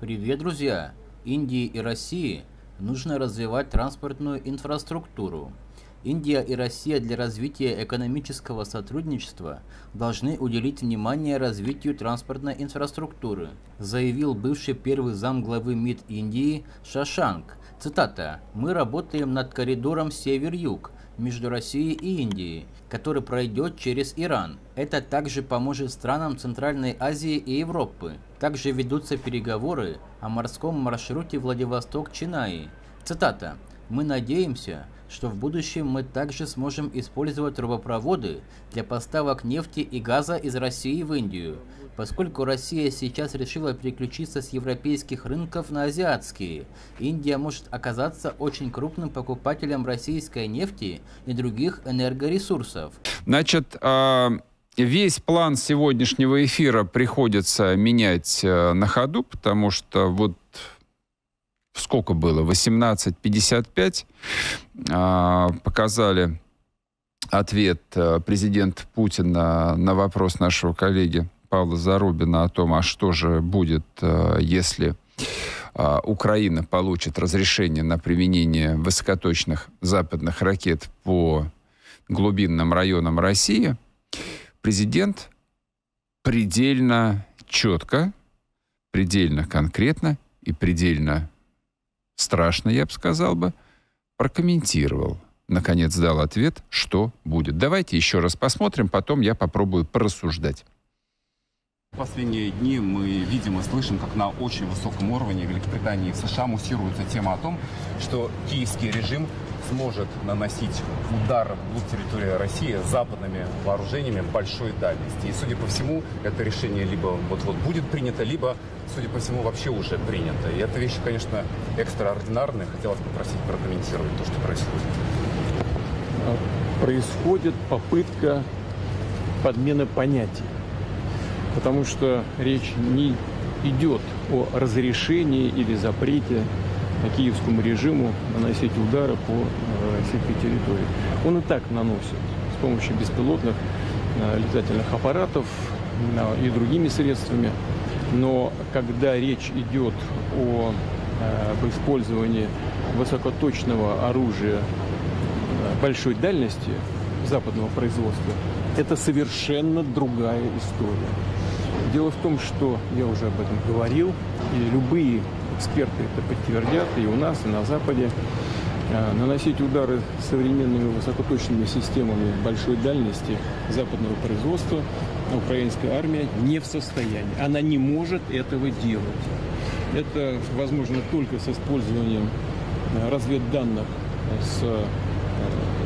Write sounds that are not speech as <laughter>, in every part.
Привет, друзья! Индии и России нужно развивать транспортную инфраструктуру. Индия и Россия для развития экономического сотрудничества должны уделить внимание развитию транспортной инфраструктуры, заявил бывший первый зам главы МИД Индии Шашанг. Цитата. «Мы работаем над коридором север-юг, между Россией и Индией, который пройдет через Иран. Это также поможет странам Центральной Азии и Европы. Также ведутся переговоры о морском маршруте Владивосток-Чинаи. Цитата. «Мы надеемся, что в будущем мы также сможем использовать трубопроводы для поставок нефти и газа из России в Индию, Поскольку Россия сейчас решила переключиться с европейских рынков на азиатские, Индия может оказаться очень крупным покупателем российской нефти и других энергоресурсов. Значит, а, весь план сегодняшнего эфира приходится менять э, на ходу, потому что вот сколько было? 18.55 а, показали ответ э, президента Путина на вопрос нашего коллеги Павла Зарубина о том, а что же будет, э, если э, Украина получит разрешение на применение высокоточных западных ракет по глубинным районам России, президент предельно четко, предельно конкретно и предельно страшно, я бы сказал бы, прокомментировал. Наконец дал ответ, что будет. Давайте еще раз посмотрим, потом я попробую порассуждать последние дни мы видим и слышим, как на очень высоком уровне Великобритании и в США муссируется тема о том, что киевский режим сможет наносить удар в территории России западными вооружениями большой дальности. И, судя по всему, это решение либо вот-вот будет принято, либо, судя по всему, вообще уже принято. И это вещи, конечно, экстраординарные. Хотелось попросить прокомментировать то, что происходит. Происходит попытка подмены понятий потому что речь не идет о разрешении или запрете киевскому режиму наносить удары по э, российской территории. Он и так наносит с помощью беспилотных э, летательных аппаратов э, и другими средствами. Но когда речь идет о об использовании высокоточного оружия большой дальности западного производства, это совершенно другая история. Дело в том, что я уже об этом говорил, и любые эксперты это подтвердят, и у нас, и на Западе, а, наносить удары современными высокоточными системами большой дальности западного производства украинская армия не в состоянии. Она не может этого делать. Это возможно только с использованием а, разведданных с, а,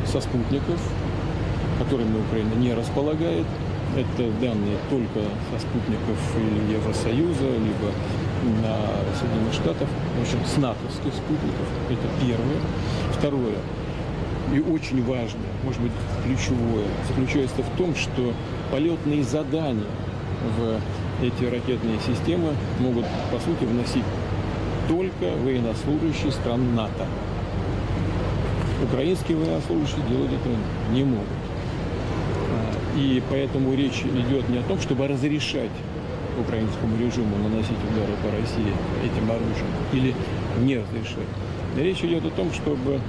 со спутников, которыми Украина не располагает, это данные только со спутников Евросоюза, либо на Соединенных Штатов, в общем, с натовских спутников. Это первое. Второе, и очень важно, может быть, ключевое, заключается в том, что полетные задания в эти ракетные системы могут, по сути, вносить только военнослужащие стран НАТО. Украинские военнослужащие делать этого не могут. И поэтому речь идет не о том, чтобы разрешать украинскому режиму наносить удары по России этим оружием или не разрешать. Речь идет о том, чтобы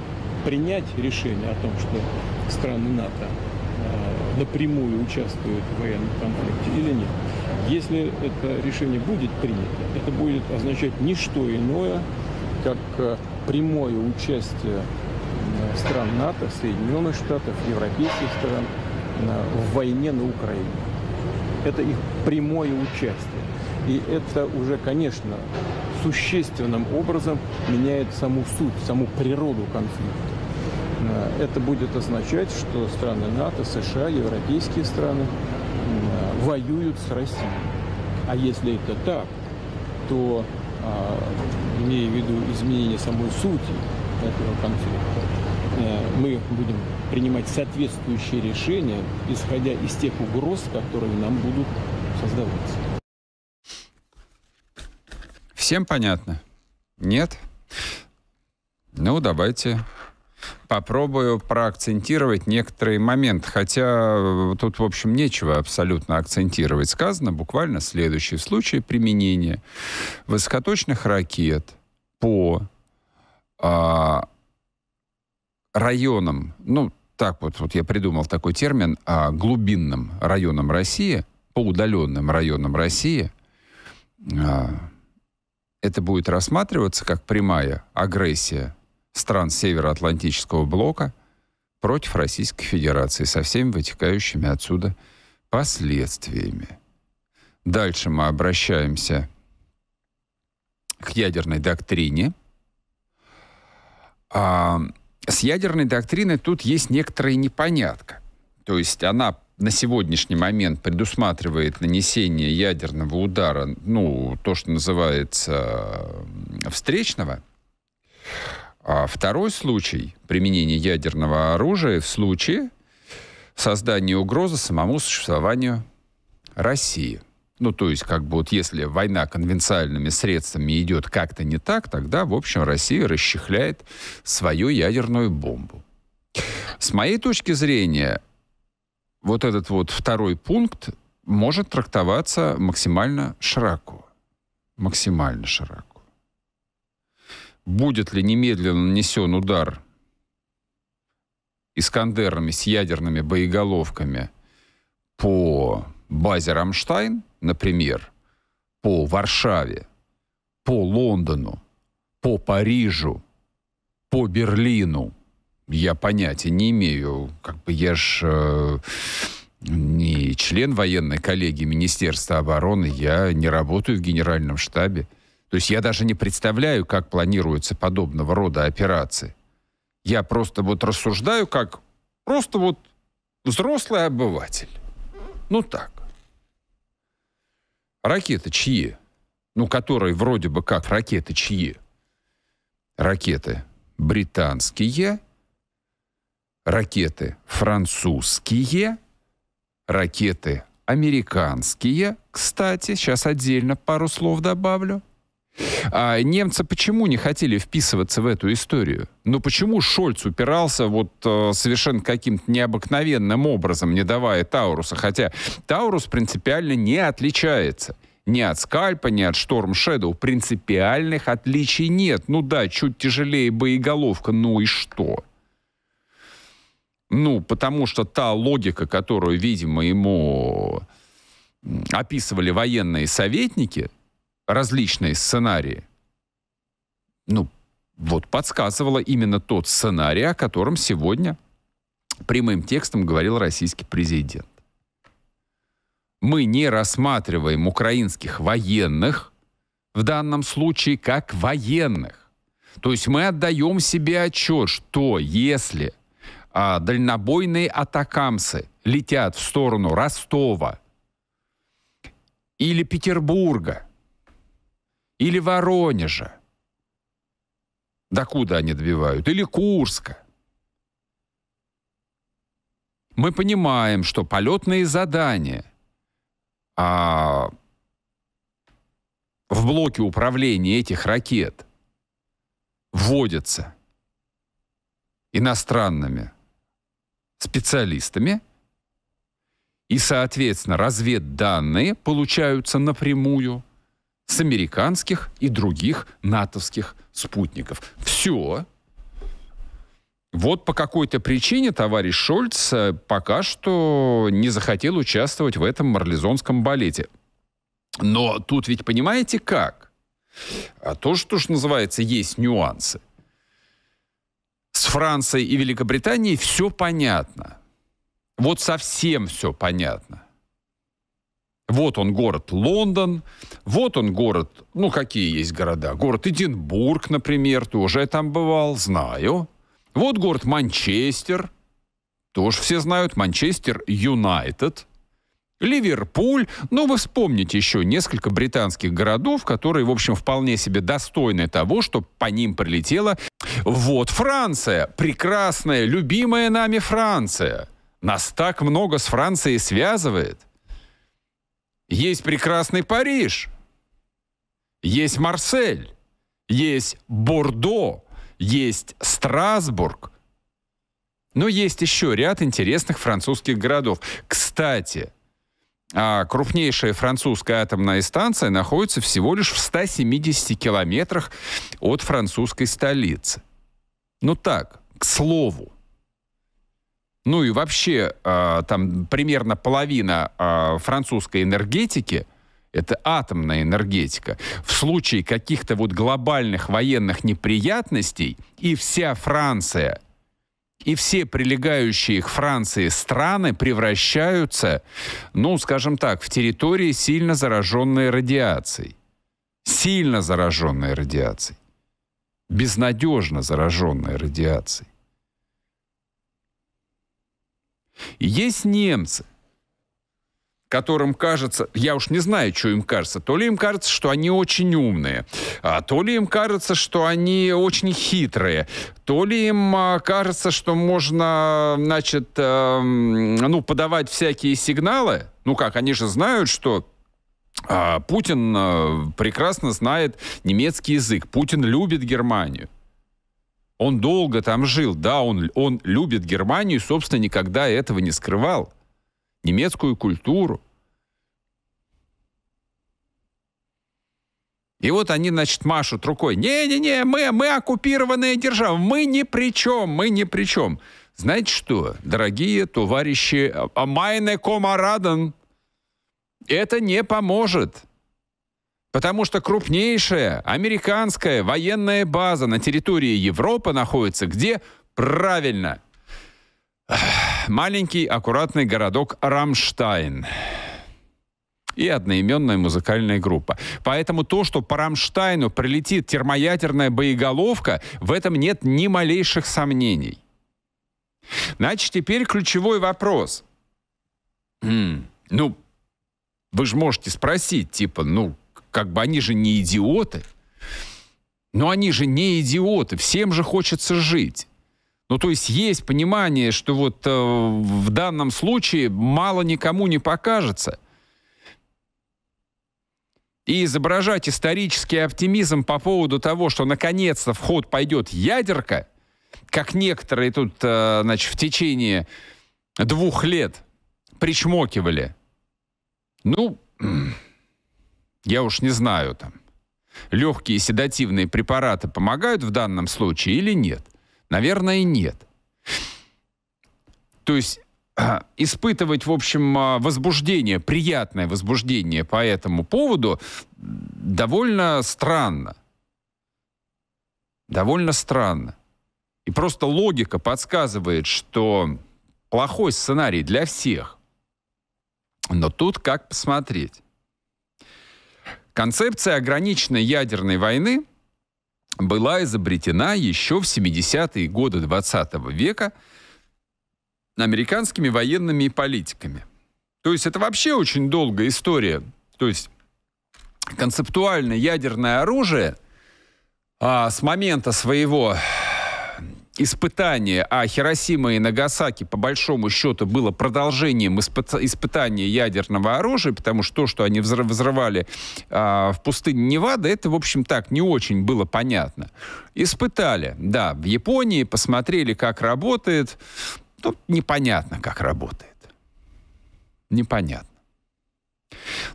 принять решение о том, что страны НАТО э, напрямую участвуют в военном конфликте или нет. Если это решение будет принято, это будет означать не что иное, как э, прямое участие э, стран НАТО, Соединенных Штатов, европейских стран в войне на Украине. Это их прямое участие. И это уже, конечно, существенным образом меняет саму суть, саму природу конфликта. Э, это будет означать, что страны НАТО, США, европейские страны э, воюют с Россией. А если это так, то, э, имея в виду изменение самой сути этого конфликта, Э, мы будем принимать соответствующие решения, исходя из тех угроз, которые нам будут создаваться. Всем понятно? Нет? Ну, давайте попробую проакцентировать некоторые момент. хотя э, тут, в общем, нечего абсолютно акцентировать. Сказано буквально следующее. В применения высокоточных ракет по а, районам, ну, так вот, вот я придумал такой термин, а, глубинным районам России, по удаленным районам России, а, это будет рассматриваться как прямая агрессия стран Североатлантического блока против Российской Федерации со всеми вытекающими отсюда последствиями. Дальше мы обращаемся к ядерной доктрине. А, с ядерной доктриной тут есть некоторая непонятка. То есть она на сегодняшний момент предусматривает нанесение ядерного удара, ну, то, что называется встречного. А второй случай применения ядерного оружия в случае создания угрозы самому существованию России. Ну, то есть, как бы вот если война конвенциальными средствами идет как-то не так, тогда, в общем, Россия расчехляет свою ядерную бомбу. С моей точки зрения, вот этот вот второй пункт может трактоваться максимально широко. Максимально широко. Будет ли немедленно нанесен удар Искандерами с ядерными боеголовками по базе «Рамштайн», например, по Варшаве, по Лондону, по Парижу, по Берлину, я понятия не имею, как бы я ж э, не член военной коллегии Министерства обороны, я не работаю в генеральном штабе. То есть я даже не представляю, как планируются подобного рода операции. Я просто вот рассуждаю как просто вот взрослый обыватель. Ну так. Ракеты чьи? Ну, которые вроде бы как ракеты чьи? Ракеты британские, ракеты французские, ракеты американские, кстати, сейчас отдельно пару слов добавлю. А немцы почему не хотели вписываться в эту историю? Ну почему Шольц упирался вот э, совершенно каким-то необыкновенным образом, не давая Тауруса? Хотя Таурус принципиально не отличается ни от скальпа, ни от Шторм Shadow. Принципиальных отличий нет. Ну да, чуть тяжелее боеголовка, ну и что? Ну, потому что та логика, которую, видимо, ему описывали военные советники, различные сценарии, ну, вот подсказывала именно тот сценарий, о котором сегодня прямым текстом говорил российский президент. Мы не рассматриваем украинских военных в данном случае как военных. То есть мы отдаем себе отчет, что если а, дальнобойные атакамсы летят в сторону Ростова или Петербурга – или Воронежа. да куда они добивают? Или Курска? Мы понимаем, что полетные задания а в блоке управления этих ракет вводятся иностранными специалистами, и, соответственно, разведданные получаются напрямую с американских и других натовских спутников. Все. Вот по какой-то причине товарищ Шольц э, пока что не захотел участвовать в этом марлезонском балете. Но тут ведь понимаете как? А то, что ж называется, есть нюансы. С Францией и Великобританией все понятно. Вот совсем все понятно. Вот он город Лондон, вот он город, ну какие есть города, город Эдинбург, например, тоже я там бывал, знаю. Вот город Манчестер, тоже все знают, Манчестер Юнайтед. Ливерпуль, ну вы вспомните еще несколько британских городов, которые, в общем, вполне себе достойны того, что по ним прилетело. Вот Франция, прекрасная, любимая нами Франция. Нас так много с Францией связывает. Есть прекрасный Париж, есть Марсель, есть Бордо, есть Страсбург. Но есть еще ряд интересных французских городов. Кстати, а крупнейшая французская атомная станция находится всего лишь в 170 километрах от французской столицы. Ну так, к слову ну и вообще э, там примерно половина э, французской энергетики это атомная энергетика. В случае каких-то вот глобальных военных неприятностей и вся Франция, и все прилегающие к Франции страны превращаются, ну, скажем так, в территории, сильно зараженные радиацией. Сильно зараженные радиацией. Безнадежно зараженные радиацией. Есть немцы, которым кажется, я уж не знаю, что им кажется, то ли им кажется, что они очень умные, а то ли им кажется, что они очень хитрые, то ли им а, кажется, что можно, значит, э, ну, подавать всякие сигналы, ну как, они же знают, что э, Путин э, прекрасно знает немецкий язык, Путин любит Германию. Он долго там жил, да, он, он любит Германию, собственно, никогда этого не скрывал. Немецкую культуру. И вот они, значит, машут рукой. Не-не-не, мы, мы оккупированная держава, мы ни при чем, мы ни при чем. Знаете что, дорогие товарищи, майне комарадан, это не поможет потому что крупнейшая американская военная база на территории Европы находится где? Правильно. Маленький аккуратный городок Рамштайн и одноименная музыкальная группа. Поэтому то, что по Рамштайну прилетит термоядерная боеголовка, в этом нет ни малейших сомнений. Значит, теперь ключевой вопрос. Хм, ну, вы же можете спросить, типа, ну, как бы они же не идиоты. Но они же не идиоты, всем же хочется жить. Ну, то есть есть понимание, что вот э, в данном случае мало никому не покажется. И изображать исторический оптимизм по поводу того, что наконец-то в ход пойдет ядерка, как некоторые тут, э, значит, в течение двух лет причмокивали. Ну, я уж не знаю там. Легкие седативные препараты помогают в данном случае или нет? Наверное, нет. То есть <clears throat> испытывать, в общем, а, возбуждение, приятное возбуждение по этому поводу довольно странно. Довольно странно. И просто логика подсказывает, что плохой сценарий для всех. Но тут как посмотреть. Концепция ограниченной ядерной войны была изобретена еще в 70-е годы 20 -го века американскими военными и политиками. То есть это вообще очень долгая история. То есть концептуально ядерное оружие а, с момента своего испытание, а Хиросима и Нагасаки по большому счету было продолжением испы- испытания ядерного оружия, потому что то, что они взрыв- взрывали а, в пустыне Невада, это, в общем, так не очень было понятно. Испытали, да, в Японии, посмотрели, как работает. Тут ну, непонятно, как работает. Непонятно.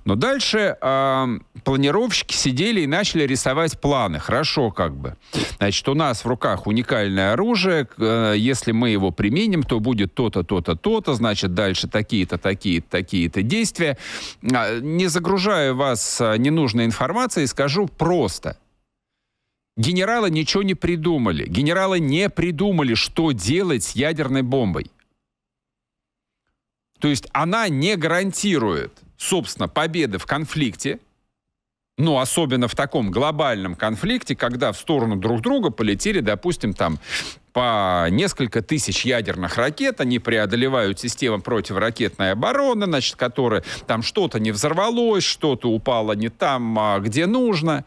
Но дальше э, планировщики сидели и начали рисовать планы. Хорошо, как бы. Значит, у нас в руках уникальное оружие. Э, если мы его применим, то будет то-то, то-то, то-то. Значит, дальше такие-то, такие-то, такие-то действия. А, не загружаю вас а, ненужной информацией, скажу просто. Генералы ничего не придумали. Генералы не придумали, что делать с ядерной бомбой. То есть она не гарантирует собственно, победы в конфликте, но ну, особенно в таком глобальном конфликте, когда в сторону друг друга полетели, допустим, там по несколько тысяч ядерных ракет, они преодолевают систему противоракетной обороны, значит, которая там что-то не взорвалось, что-то упало не там, а где нужно.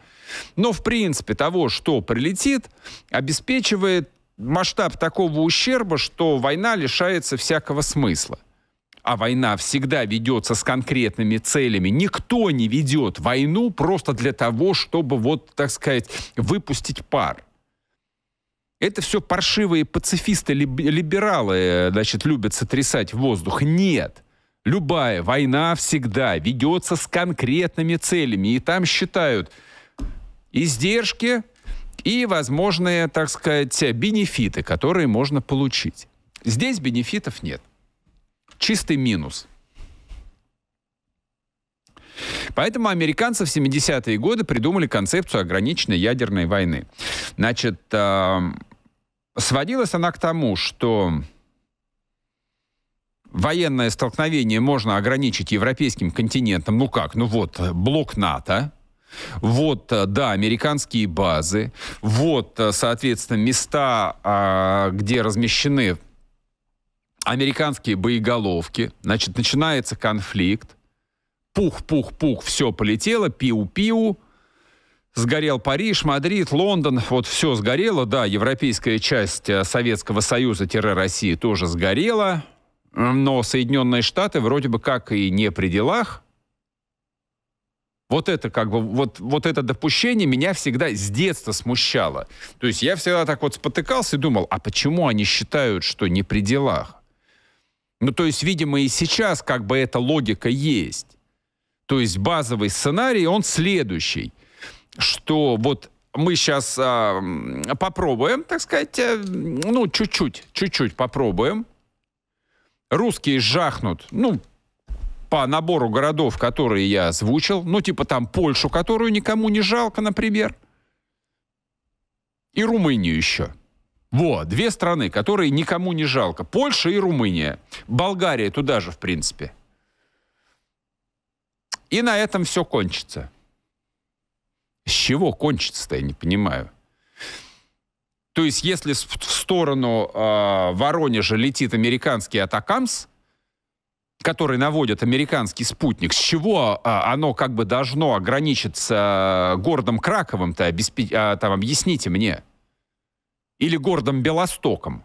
Но, в принципе, того, что прилетит, обеспечивает масштаб такого ущерба, что война лишается всякого смысла а война всегда ведется с конкретными целями. Никто не ведет войну просто для того, чтобы вот, так сказать, выпустить пар. Это все паршивые пацифисты, либералы, значит, любят сотрясать воздух. Нет. Любая война всегда ведется с конкретными целями. И там считают издержки и возможные, так сказать, бенефиты, которые можно получить. Здесь бенефитов нет чистый минус. Поэтому американцы в 70-е годы придумали концепцию ограниченной ядерной войны. Значит, э, сводилась она к тому, что военное столкновение можно ограничить европейским континентом. Ну как? Ну вот, э, блок НАТО, вот, э, да, американские базы, вот, соответственно, места, а, где размещены американские боеголовки. Значит, начинается конфликт. Пух-пух-пух, все полетело, пиу-пиу. Сгорел Париж, Мадрид, Лондон, вот все сгорело, да, европейская часть э, Советского Союза-России тоже сгорела, но Соединенные Штаты вроде бы как и не при делах. Вот это как бы, вот, вот это допущение меня всегда с детства смущало. То есть я всегда так вот спотыкался и думал, а почему они считают, что не при делах? Ну, то есть, видимо, и сейчас как бы эта логика есть. То есть базовый сценарий, он следующий, что вот мы сейчас а, попробуем, так сказать, э, ну, чуть-чуть, чуть-чуть попробуем. Русские жахнут, ну, по набору городов, которые я озвучил, ну, типа там Польшу, которую никому не жалко, например, и Румынию еще. Во, две страны, которые никому не жалко. Польша и Румыния. Болгария туда же, в принципе. И на этом все кончится. С чего кончится-то, я не понимаю. То есть, если в сторону э, Воронежа летит американский атакамс, который наводит американский спутник, с чего а, оно как бы должно ограничиться а, городом Краковым-то? Обеспи... А, там, объясните мне или городом Белостоком?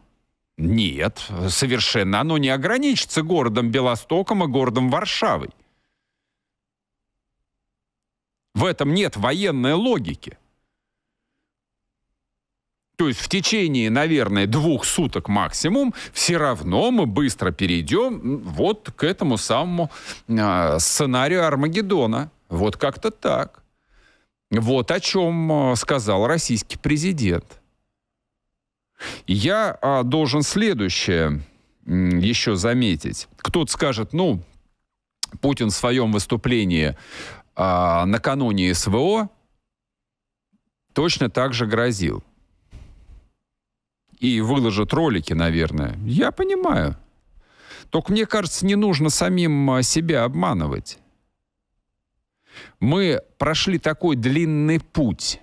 Нет, совершенно оно не ограничится городом Белостоком, и а городом Варшавой. В этом нет военной логики. То есть в течение, наверное, двух суток максимум, все равно мы быстро перейдем вот к этому самому э, сценарию Армагеддона. Вот как-то так. Вот о чем а, сказал российский президент. Я а, должен следующее еще заметить. Кто-то скажет, ну, Путин в своем выступлении а, накануне СВО точно так же грозил. И выложат ролики, наверное. Я понимаю. Только мне кажется, не нужно самим а, себя обманывать. Мы прошли такой длинный путь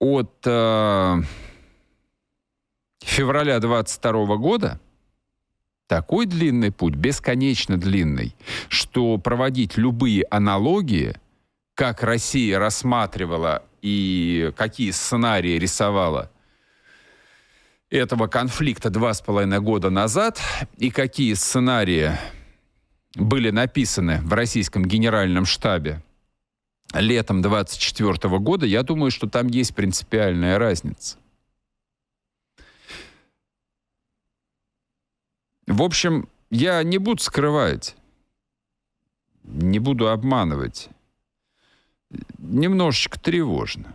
от... А, февраля 22 года такой длинный путь, бесконечно длинный, что проводить любые аналогии, как Россия рассматривала и какие сценарии рисовала этого конфликта два с половиной года назад, и какие сценарии были написаны в российском генеральном штабе летом 24 года, я думаю, что там есть принципиальная разница. В общем, я не буду скрывать, не буду обманывать. Немножечко тревожно.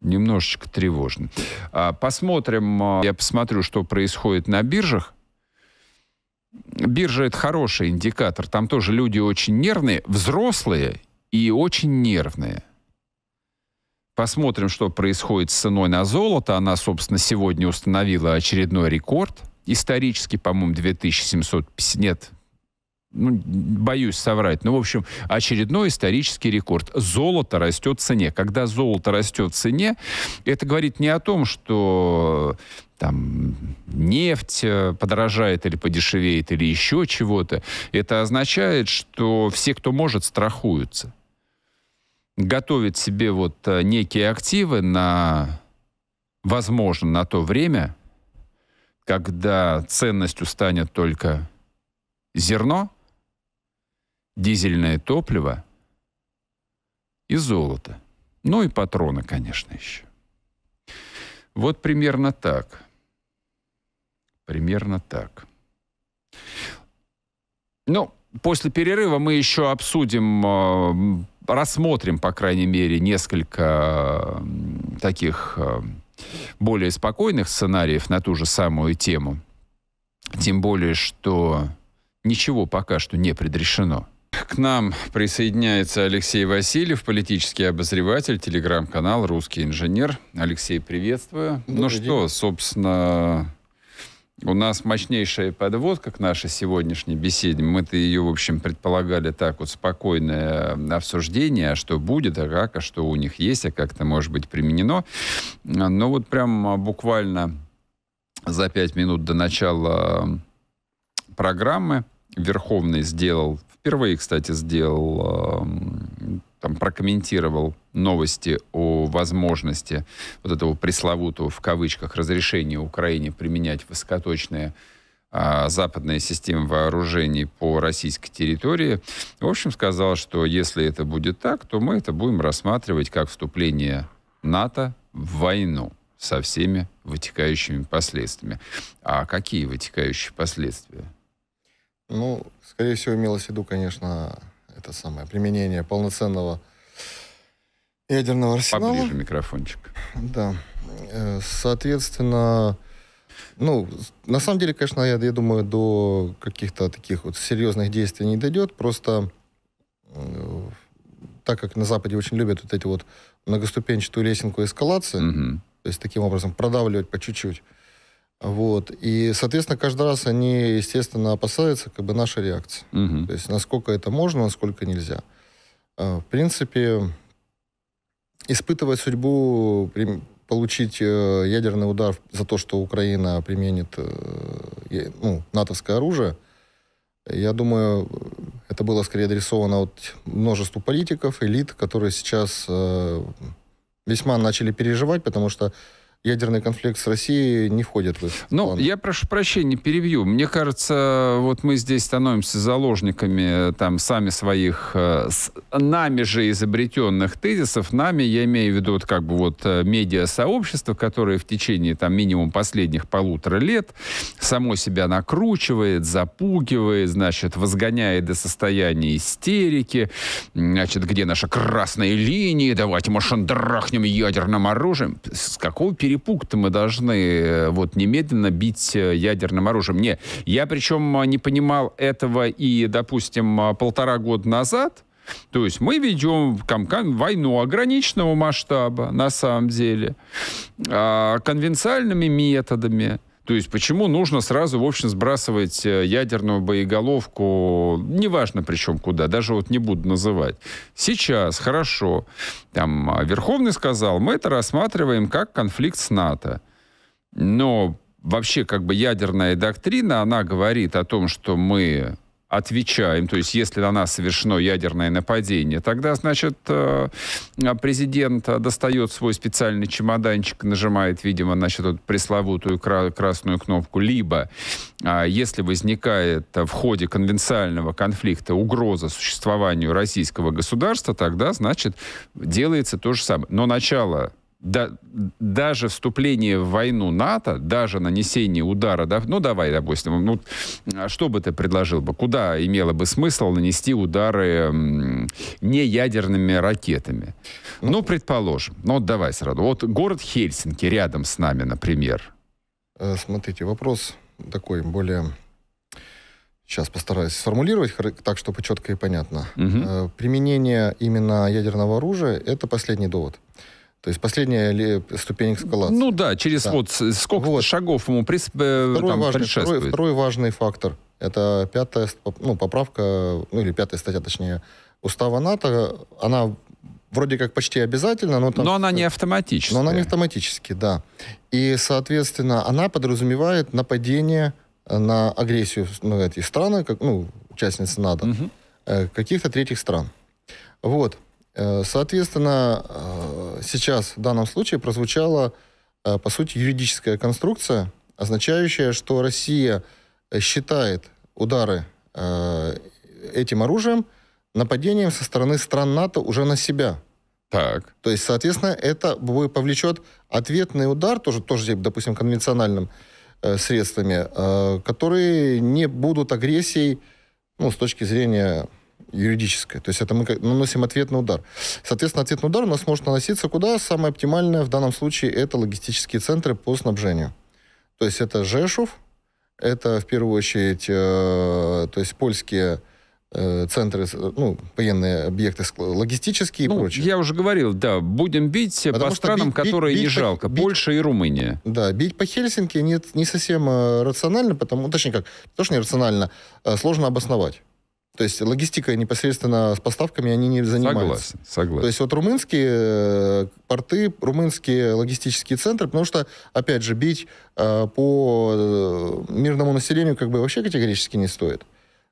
Немножечко тревожно. А, посмотрим, а, я посмотрю, что происходит на биржах. Биржа это хороший индикатор. Там тоже люди очень нервные, взрослые и очень нервные. Посмотрим, что происходит с ценой на золото. Она, собственно, сегодня установила очередной рекорд исторически, по-моему, 2700 нет, ну, боюсь соврать, но, ну, в общем, очередной исторический рекорд. Золото растет в цене. Когда золото растет в цене, это говорит не о том, что там нефть э, подорожает или подешевеет, или еще чего-то. Это означает, что все, кто может, страхуются. Готовят себе вот э, некие активы на, возможно, на то время, когда ценностью станет только зерно, дизельное топливо и золото. Ну и патроны, конечно, еще. Вот примерно так. Примерно так. Ну, после перерыва мы еще обсудим, э, рассмотрим, по крайней мере, несколько таких э, более спокойных сценариев на ту же самую тему. Тем более, что ничего пока что не предрешено. К нам присоединяется Алексей Васильев, политический обозреватель, телеграм-канал «Русский инженер». Алексей, приветствую. Ну Добрый ну день. что, собственно, у нас мощнейшая подводка к нашей сегодняшней беседе. Мы-то ее, в общем, предполагали так вот спокойное обсуждение, а что будет, а как, а что у них есть, а как это может быть применено. Но вот прям а, буквально за пять минут до начала программы Верховный сделал, впервые, кстати, сделал там прокомментировал новости о возможности вот этого пресловутого в кавычках разрешения Украине применять высокоточные а, западные системы вооружений по российской территории, в общем, сказал, что если это будет так, то мы это будем рассматривать как вступление НАТО в войну со всеми вытекающими последствиями. А какие вытекающие последствия? Ну, скорее всего, имелось в виду, конечно, это самое применение полноценного ядерного арсенала. Поближе микрофончик. Да. Э, соответственно, ну, на самом деле, конечно, я, я думаю, до каких-то таких вот серьезных действий не дойдет. Просто э, так как на Западе очень любят вот эти вот многоступенчатую лесенку эскалации, угу. то есть таким образом продавливать по чуть-чуть. Вот. И, соответственно, каждый раз они, естественно, опасаются как бы нашей реакции. Угу. То есть насколько это можно, насколько нельзя. А, в принципе, испытывать судьбу, получить э, ядерный удар за то, что Украина применит э, ну, натовское оружие, я думаю, это было скорее адресовано от множеству политиков, элит, которые сейчас э, весьма начали переживать, потому что ядерный конфликт с Россией не входит в их Ну, я прошу прощения, перебью. Мне кажется, вот мы здесь становимся заложниками э, там сами своих, э, с нами же изобретенных тезисов. Нами, я имею в виду, вот как бы вот э, медиа-сообщество, которое в течение там минимум последних полутора лет само себя накручивает, запугивает, значит, возгоняет до состояния истерики, значит, где наша красная линия, давайте машин драхнем ядерным оружием. С какого периода перепуг-то мы должны э, вот немедленно бить э, ядерным оружием? Не, я причем а, не понимал этого и, допустим, а, полтора года назад, то есть мы ведем войну ограниченного масштаба, на самом деле, а, конвенциальными методами. То есть почему нужно сразу, в общем, сбрасывать э, ядерную боеголовку, неважно причем куда, даже вот не буду называть. Сейчас, хорошо, там а, Верховный сказал, мы это рассматриваем как конфликт с НАТО. Но вообще как бы ядерная доктрина, она говорит о том, что мы отвечаем, то есть если на нас совершено ядерное нападение, тогда, значит, э, президент достает свой специальный чемоданчик, нажимает, видимо, значит, вот пресловутую красную кнопку, либо а, если возникает в ходе конвенциального конфликта угроза существованию российского государства, тогда, значит, делается то же самое. Но начало да, даже вступление в войну НАТО, даже нанесение удара, да, ну давай, допустим, ну, что бы ты предложил бы, куда имело бы смысл нанести удары м, не ядерными ракетами? Ну, ну предположим, ну вот давай сразу, вот город Хельсинки рядом с нами, например. Э, смотрите, вопрос такой более сейчас постараюсь сформулировать так, чтобы четко и понятно. Угу. Применение именно ядерного оружия – это последний довод. То есть последняя ступень эскалации. Ну да, через да. вот сколько вот. шагов ему прис... Э, второй, там, важный, второй, второй важный фактор – это пятая ну, поправка, ну или пятая статья, точнее, устава НАТО. Она вроде как почти обязательна, но там... Но она не автоматически. Но она не автоматически, да. И, соответственно, она подразумевает нападение на агрессию ну, этой стран, как, ну, участницы НАТО, угу. каких-то третьих стран. Вот. Э, соответственно, э, сейчас в данном случае прозвучала, э, по сути, юридическая конструкция, означающая, что Россия считает удары этим оружием нападением со стороны стран НАТО уже на себя. Так. То есть, соответственно, это повлечет ответный удар, тоже, тоже допустим, конвенциональным средствами, которые не будут агрессией ну, с точки зрения юридическое. То есть это мы наносим ответный удар. Соответственно, ответный удар у нас может наноситься куда? Самое оптимальное в данном случае это логистические центры по снабжению. То есть это Жешув, это в первую очередь э, то есть польские э, центры, ну, военные объекты, логистические и ну, прочее. Я уже говорил, да, будем бить Потому по странам, бить, которые бить, не жалко. Бить, Польша и Румыния. Да, бить по Хельсинки не, не совсем э, рационально, потому, точнее как, тоже не рационально, а сложно обосновать. То есть логистика непосредственно с поставками они не занимаются. Согласен, согласен. То есть вот румынские э, порты, румынские логистические центры, потому что, опять же, бить э, по э, мирному населению как бы вообще категорически не стоит.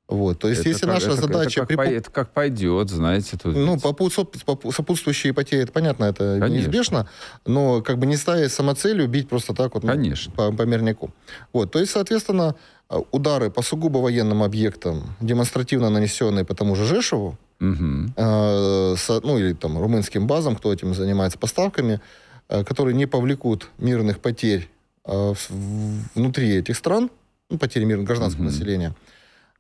Вот, то есть, это если как, наша это, задача... Это как, при... это как пойдет, знаете, тут... Ну, попу... сопутствующие потери, это понятно, это Конечно. неизбежно, но как бы не ставя самоцелью, бить просто так вот ну, Конечно. по, по мирнику. Вот, то есть, соответственно, Э, удары по сугубо военным объектам, демонстративно нанесенные по тому же Жешеву, угу. э, ну или там румынским базам, кто этим занимается, поставками, э, которые не повлекут мирных потерь э, внутри этих стран, ну, потери мирного гражданского угу. населения,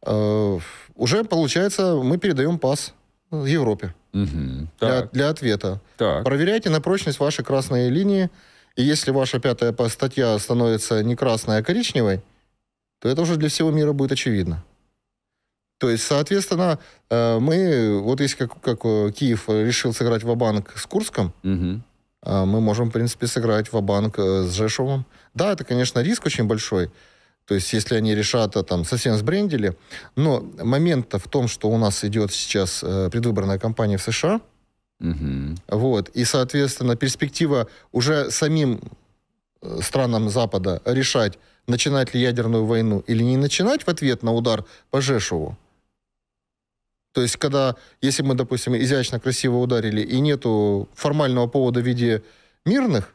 э, уже, получается, мы передаем пас Европе угу. для, для ответа. Так. Проверяйте на прочность ваши красные линии, и если ваша пятая статья становится не красной, а коричневой, то это уже для всего мира будет очевидно. То есть, соответственно, э, мы, вот если как, как э, Киев решил сыграть в банк с Курском, угу. мы можем, в принципе, сыграть в банк с Жешовым. Да, это, конечно, риск очень большой, то есть, если они решат, а там совсем сбрендили. Но момент в том, что у нас идет сейчас предвыборная кампания в США. Угу. Вот. И, соответственно, перспектива уже самим Э, странам Запада решать, начинать ли ядерную войну или не начинать в ответ на удар по Жешеву. То есть, когда, если мы, допустим, изящно, красиво ударили, и нету формального повода в виде мирных,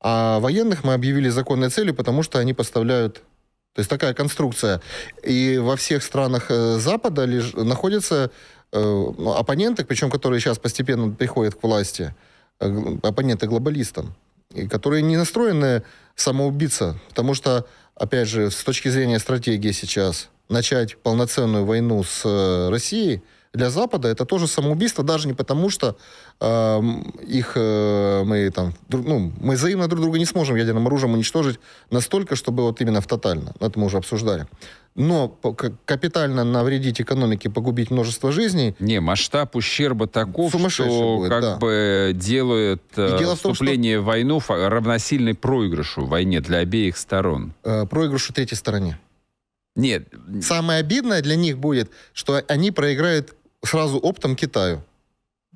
а военных мы объявили законной целью, потому что они поставляют... То есть такая конструкция. И во всех странах э, Запада лишь, находятся э, ну, оппоненты, причем которые сейчас постепенно приходят к власти, оппоненты глобалистам и которые не настроены самоубиться, потому что, опять же, с точки зрения стратегии сейчас, начать полноценную войну с э, Россией – для Запада это тоже самоубийство, даже не потому, что э, их э, мы там, друг, ну, мы взаимно друг друга не сможем ядерным оружием уничтожить настолько, чтобы вот именно в тотально. Это мы уже обсуждали. Но капитально навредить экономике, погубить множество жизней. Не, масштаб ущерба таков, что будет, как да. бы делает э, дело вступление в, том, что... войну равносильной проигрышу в войне для обеих сторон. Э, проигрышу третьей стороне. Нет. Самое обидное для них будет, что они проиграют сразу оптом Китаю.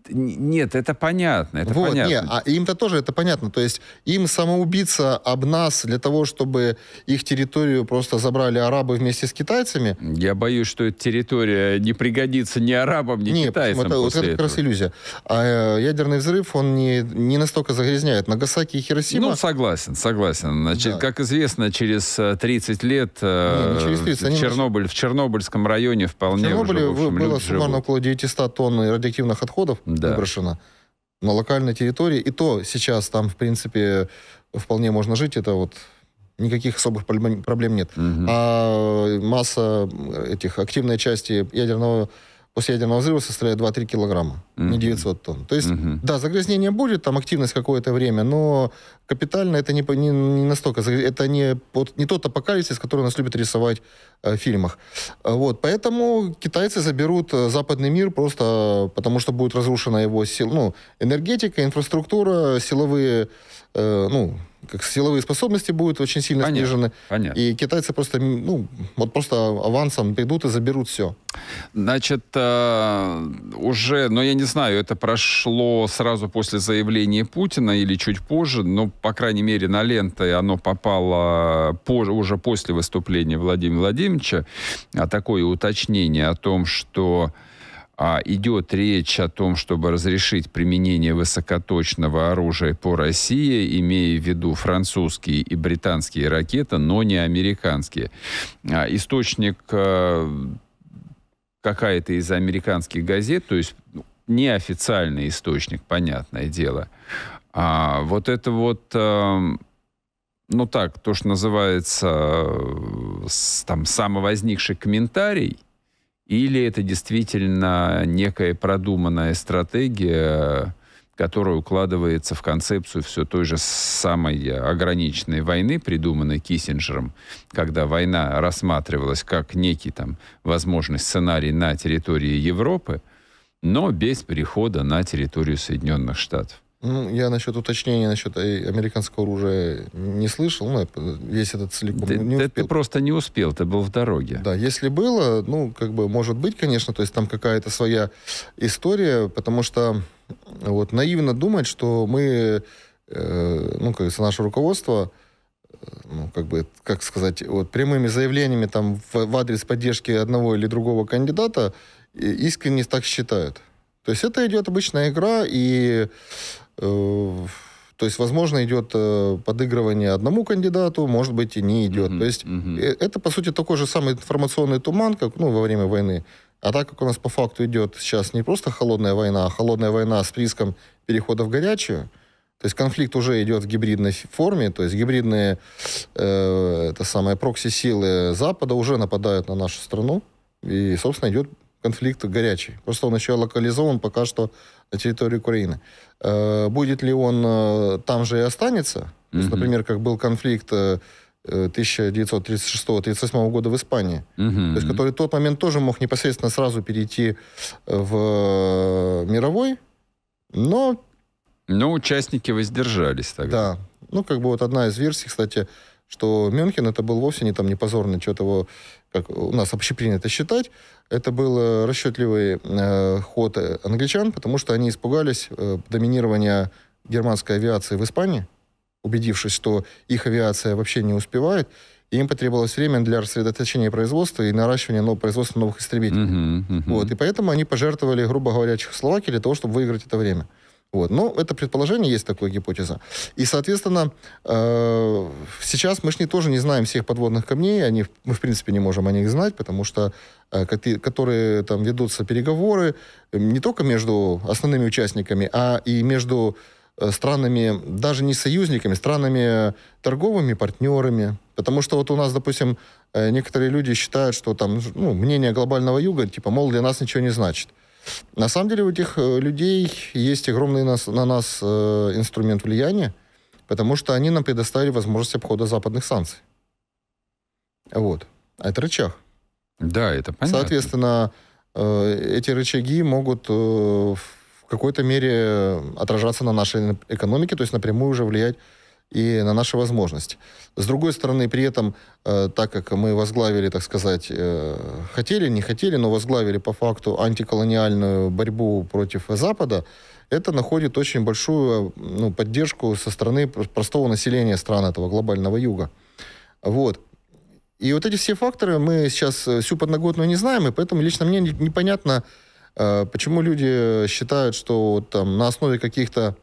Нет, это понятно, это вот, понятно. Нет, а им-то тоже это понятно. То есть им самоубиться об нас для того, чтобы их территорию просто забрали арабы вместе с китайцами. Я боюсь, что эта территория не пригодится ни арабам, ни нет, китайцам. Это, вот это этого. раз иллюзия. А э, ядерный взрыв, он не, не настолько загрязняет. Нагасаки и Хиросима... Ну, согласен, согласен. Значит, да. как известно, через 30 э, лет э, не, не ну, через 30, в, Чернобыль, в Чернобыльском районе вполне в Чернобыле уже, в общем, было суммарно около 900 тонн радиоактивных отходов да. выброшено на локальной территории. И то сейчас там, в принципе, вполне можно жить. Это вот никаких особых проблем нет. Угу. А э, масса этих активной части ядерного после ядерного взрыва составляет 2-3 килограмма, mm-hmm. не 900 тонн. То есть, mm-hmm. да, загрязнение будет, там активность какое-то время, но капитально это не, не, не настолько, это не, вот, не тот апокалипсис, который нас любят рисовать э, в фильмах. Э, вот, поэтому китайцы заберут э, западный мир просто потому, что будет разрушена его сил, ну, энергетика, инфраструктура, силовые, э, ну, как силовые способности будут очень сильно понятно, снижены. Понятно. И китайцы просто, ну, вот просто авансом придут и заберут все. Значит, э, уже, но ну, я не знаю, это прошло сразу после заявления Путина или чуть позже, но, по крайней мере, на ленты оно попало позже, уже после выступления Владимира Владимировича. А такое уточнение о том, что а идет речь о том, чтобы разрешить применение высокоточного оружия по России, имея в виду французские и британские ракеты, но не американские. А источник э, какая-то из американских газет, то есть ну, неофициальный источник, понятное дело. А вот это вот, э, ну так, то, что называется э, там самовозникший комментарий – или это действительно некая продуманная стратегия, которая укладывается в концепцию все той же самой ограниченной войны, придуманной Киссинджером, когда война рассматривалась как некий там возможный сценарий на территории Европы, но без перехода на территорию Соединенных Штатов. Ну Я насчет уточнения насчет э, американского оружия не слышал, но весь этот целиком ты, не успел. Ты просто не успел, ты был в дороге. Да, если было, ну, как бы, может быть, конечно, то есть там какая-то своя история, потому что вот наивно думать, что мы, э, ну, как наше руководство, э, ну, как бы, как сказать, вот прямыми заявлениями там в, в адрес поддержки одного или другого кандидата э, искренне так считают. То есть это идет обычная игра, и Э, то есть, возможно, идет э, подыгрывание одному кандидату, может быть, и не идет. Mm-hmm. То есть, mm-hmm. это, по сути, такой же самый информационный туман, как ну, во время войны. А так как у нас по факту идет сейчас не просто холодная война, а холодная война с риском перехода в горячую, то есть конфликт уже идет в гибридной форме, то есть гибридные э, это самое, прокси-силы Запада уже нападают на нашу страну, и, собственно, идет конфликт горячий. Просто он еще локализован пока что на территории Украины. Э, будет ли он э, там же и останется? Mm-hmm. То есть, например, как был конфликт 1936-1938 э, года в Испании, mm-hmm. то есть, который в тот момент тоже мог непосредственно сразу перейти в мировой, но... Но участники воздержались тогда. Да. Ну, как бы вот одна из версий, кстати, что Мюнхен это был вовсе не там не позорный, что-то его, как у нас вообще принято считать, это был э, расчетливый э, ход э, англичан, потому что они испугались э, доминирования германской авиации в Испании, убедившись, что их авиация вообще не успевает, и им потребовалось время для рассредоточения производства и наращивания нового производства новых истребителей. Uh-huh, uh-huh. Вот, и поэтому они пожертвовали, грубо говоря, Чехословакии для того, чтобы выиграть это время. Вот. Но ну, это предположение, есть такая гипотеза. И, соответственно, э, сейчас мы же не, тоже не знаем всех подводных камней, они, мы, в принципе, не можем о них знать, потому что э, которые там ведутся переговоры не только между основными участниками, а и между э, странами, даже не союзниками, странами торговыми партнерами. Потому что вот у нас, допустим, э, некоторые люди считают, что там ну, мнение глобального юга, типа, мол, для нас ничего не значит. На самом деле у этих э, людей есть огромный нас, на нас э, инструмент влияния, потому что они нам предоставили возможность обхода западных санкций. Вот. А это рычаг. Да, это понятно. Соответственно, э, эти рычаги могут э, в какой-то мере отражаться на нашей экономике, то есть напрямую уже влиять и на наши возможности. С другой стороны, при этом, э, так как мы возглавили, так сказать, э, хотели, не хотели, но возглавили по факту антиколониальную борьбу против Запада, это находит очень большую ну, поддержку со стороны простого населения стран этого глобального юга. Вот. И вот эти все факторы мы сейчас э, всю подноготную не знаем, и поэтому лично мне непонятно, э, почему люди считают, что там на основе каких-то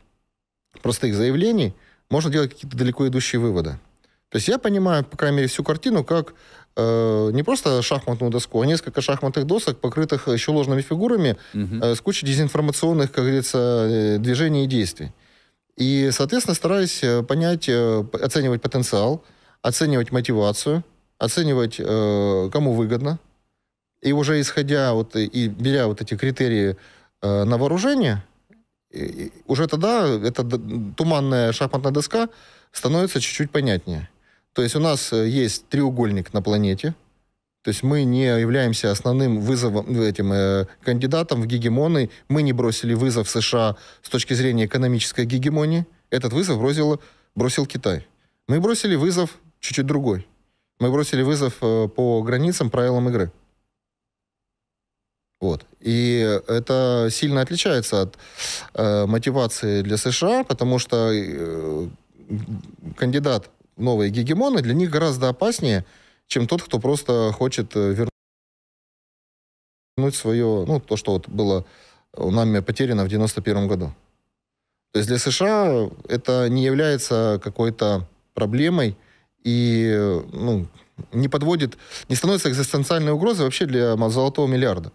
простых заявлений – можно делать какие-то далеко идущие выводы. То есть я понимаю, по крайней мере, всю картину, как э, не просто шахматную доску, а несколько шахматных досок, покрытых еще ложными фигурами, угу. э, с кучей дезинформационных, как говорится, э, движений и действий. И, соответственно, стараюсь э, понять, э, оценивать потенциал, оценивать мотивацию, оценивать, э, кому выгодно. И уже исходя вот и беря вот эти критерии э, на вооружение, уже тогда эта туманная шахматная доска становится чуть-чуть понятнее. То есть у нас э, есть треугольник на планете, то есть мы не являемся основным вызовом э, этим э, кандидатом в гегемоны. Мы не бросили вызов США с точки зрения экономической гегемонии. Этот вызов бросил, бросил Китай. Мы бросили вызов чуть-чуть другой. Мы бросили вызов э, по границам, правилам игры. Вот. И это сильно отличается от э, мотивации для США, потому что э, кандидат в новые гегемоны для них гораздо опаснее, чем тот, кто просто хочет э, вернуть свое, ну, то, что вот было у нами потеряно в 91 году. То есть для США это не является какой-то проблемой и э, ну, не подводит, не становится экзистенциальной угрозой вообще для золотого миллиарда.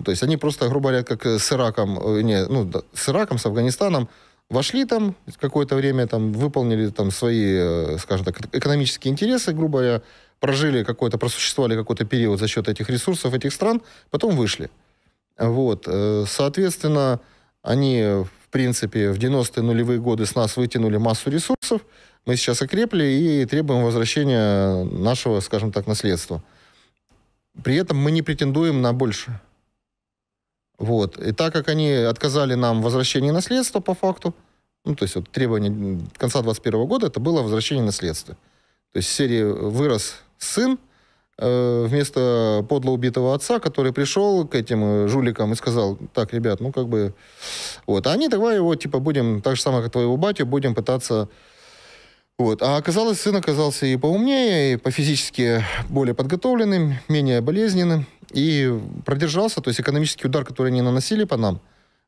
Ну, то есть они просто, грубо говоря, как э, с Ираком, э, не, ну, да, с Ираком, с Афганистаном, вошли там какое-то время, там, выполнили там свои, э, скажем так, экономические интересы, грубо говоря, прожили какой-то, просуществовали какой-то период за счет этих ресурсов этих стран, потом вышли. Вот. Соответственно, они, в принципе, в 90-е нулевые годы с нас вытянули массу ресурсов, мы сейчас окрепли и требуем возвращения нашего, скажем так, наследства. При этом мы не претендуем на больше. Вот. И так как они отказали нам в возвращении наследства по факту, ну, то есть вот требование конца 21 года, это было возвращение наследства. То есть в серии вырос сын э, вместо подло убитого отца, который пришел к этим э, жуликам и сказал, так, ребят, ну как бы... Вот. А они давай его, типа, будем, так же самое, как твоего батю, будем пытаться... Вот. А оказалось, сын оказался и поумнее, и по физически более подготовленным, менее болезненным и продержался. То есть экономический удар, который они наносили по нам,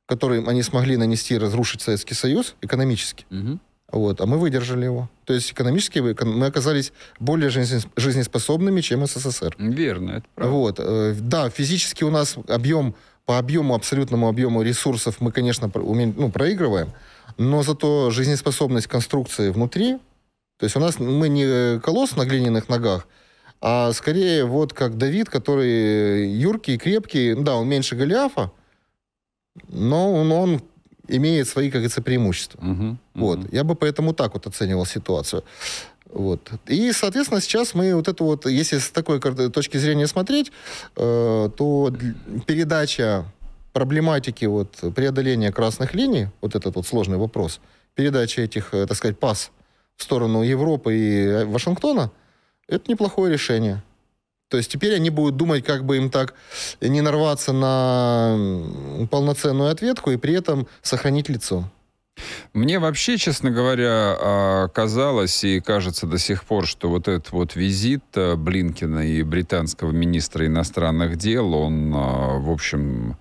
который они смогли нанести и разрушить Советский Союз экономически, угу. вот, а мы выдержали его. То есть экономически мы оказались более жизнеспособными, чем СССР. Верно, это правда. Вот, э, да, физически у нас объем, по объему, абсолютному объему ресурсов мы, конечно, ну, проигрываем, но зато жизнеспособность конструкции внутри, то есть у нас мы не колосс на глиняных ногах, а скорее вот как Давид, который юркий, крепкий, ну да, он меньше Голиафа, но он, он имеет свои, как говорится, преимущества. Угу, вот. Угу. Я бы поэтому так вот оценивал ситуацию. Вот. И, соответственно, сейчас мы вот это вот, если с такой точки зрения смотреть, э, то передача проблематики вот преодоления красных линий, вот этот вот сложный вопрос, передача этих, э, так сказать, пас в сторону Европы и э, Вашингтона – это неплохое решение. То есть теперь они будут думать, как бы им так не нарваться на полноценную ответку и при этом сохранить лицо. Мне вообще, честно говоря, а, казалось и кажется до сих пор, что вот этот вот визит э, Блинкина и британского министра иностранных дел, он, а, в общем,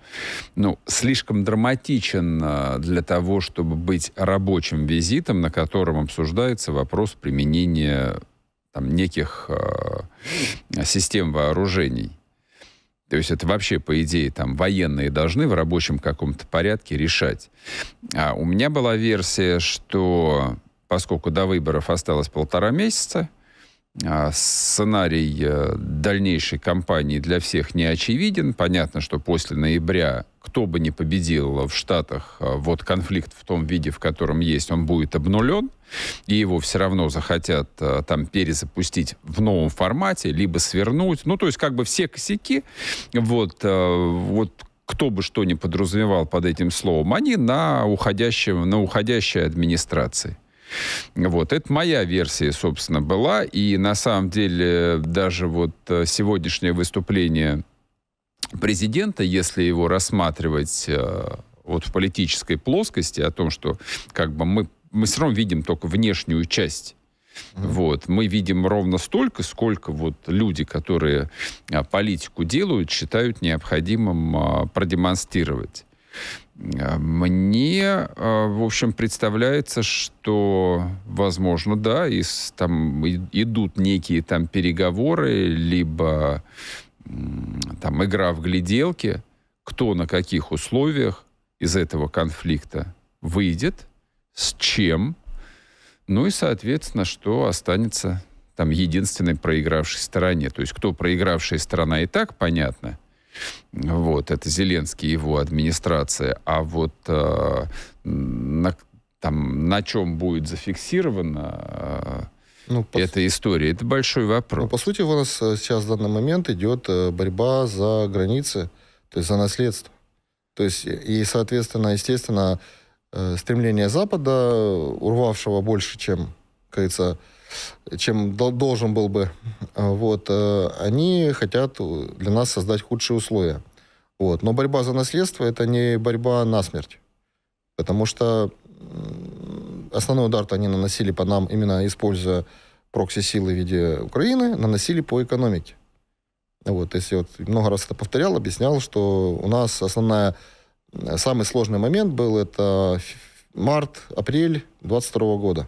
ну, слишком драматичен а, для того, чтобы быть рабочим визитом, на котором обсуждается вопрос применения там, неких э, систем вооружений. То есть это вообще, по идее, там военные должны в рабочем каком-то порядке решать. А у меня была версия, что поскольку до выборов осталось полтора месяца, а, сценарий э, дальнейшей кампании для всех не очевиден. Понятно, что после ноября кто бы ни победил в Штатах, э, вот конфликт в том виде, в котором есть, он будет обнулен, и его все равно захотят э, там перезапустить в новом формате, либо свернуть. Ну, то есть как бы все косяки, вот, вот кто бы что ни подразумевал под этим словом, они на, уходящем, на уходящей администрации. Вот, это моя версия, собственно, была. И на самом деле даже вот э, сегодняшнее выступление президента, если его рассматривать э, вот в политической плоскости, о том, что как бы мы, мы все равно видим только внешнюю часть Вот. Мы видим ровно столько, сколько вот люди, которые а, политику делают, считают необходимым а, продемонстрировать. Мне, а, в общем, представляется, что, возможно, да, и, там идут некие там переговоры, либо там игра в гляделки, кто на каких условиях из этого конфликта выйдет, с чем, ну и, соответственно, что останется там единственной проигравшей стороне. То есть кто проигравшая сторона и так понятно, вот, это Зеленский, его администрация. А вот э, на, там, на чем будет зафиксирована э, ну, по... эта история, это большой вопрос. Ну, по сути, у нас э, сейчас в данный момент идет э, борьба за границы, то есть за наследство. То есть, э, и, соответственно, естественно, стремление Запада, урвавшего больше, чем, как кажется, чем должен был бы, вот, э, они хотят для нас создать худшие условия. Вот. Но борьба за наследство – это не борьба на смерть. Потому что основной удар то они наносили по нам, именно используя прокси-силы в виде Украины, наносили по экономике. Вот, если вот много раз это повторял, объяснял, что у нас основная, э, самый сложный момент был это март, апрель 22 года.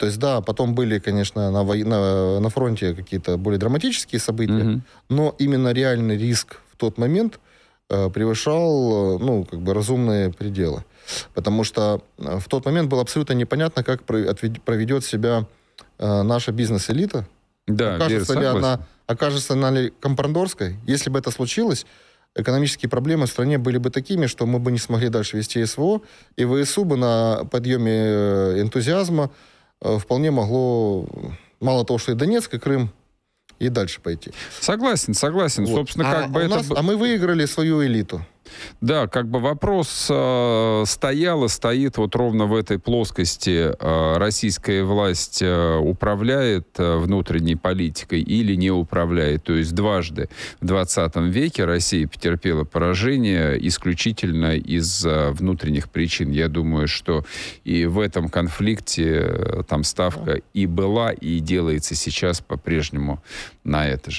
То есть, да, потом были, конечно, на, вой... на, на фронте какие-то более драматические события, угу. но именно реальный риск в тот момент э, превышал, э, ну, как бы разумные пределы. Потому что э, в тот момент было абсолютно непонятно, как проведет себя э, наша бизнес-элита. Да, окажется ли она, окажется она ли компрадорской? Если бы это случилось, экономические проблемы в стране были бы такими, что мы бы не смогли дальше вести СВО, и ВСУ бы на подъеме э, энтузиазма Э, вполне могло, мало того, что и Донецк, и Крым, и дальше пойти. Согласен, согласен. Вот. Собственно, а как а бы это... а мы выиграли свою элиту. Да, как бы вопрос э, стоял и стоит вот ровно в этой плоскости. Э, российская власть э, управляет э, внутренней политикой или не управляет. То есть дважды в 20 веке Россия потерпела поражение исключительно из э, внутренних причин. Я думаю, что и в этом конфликте э, там ставка и была, и делается сейчас по-прежнему на это же.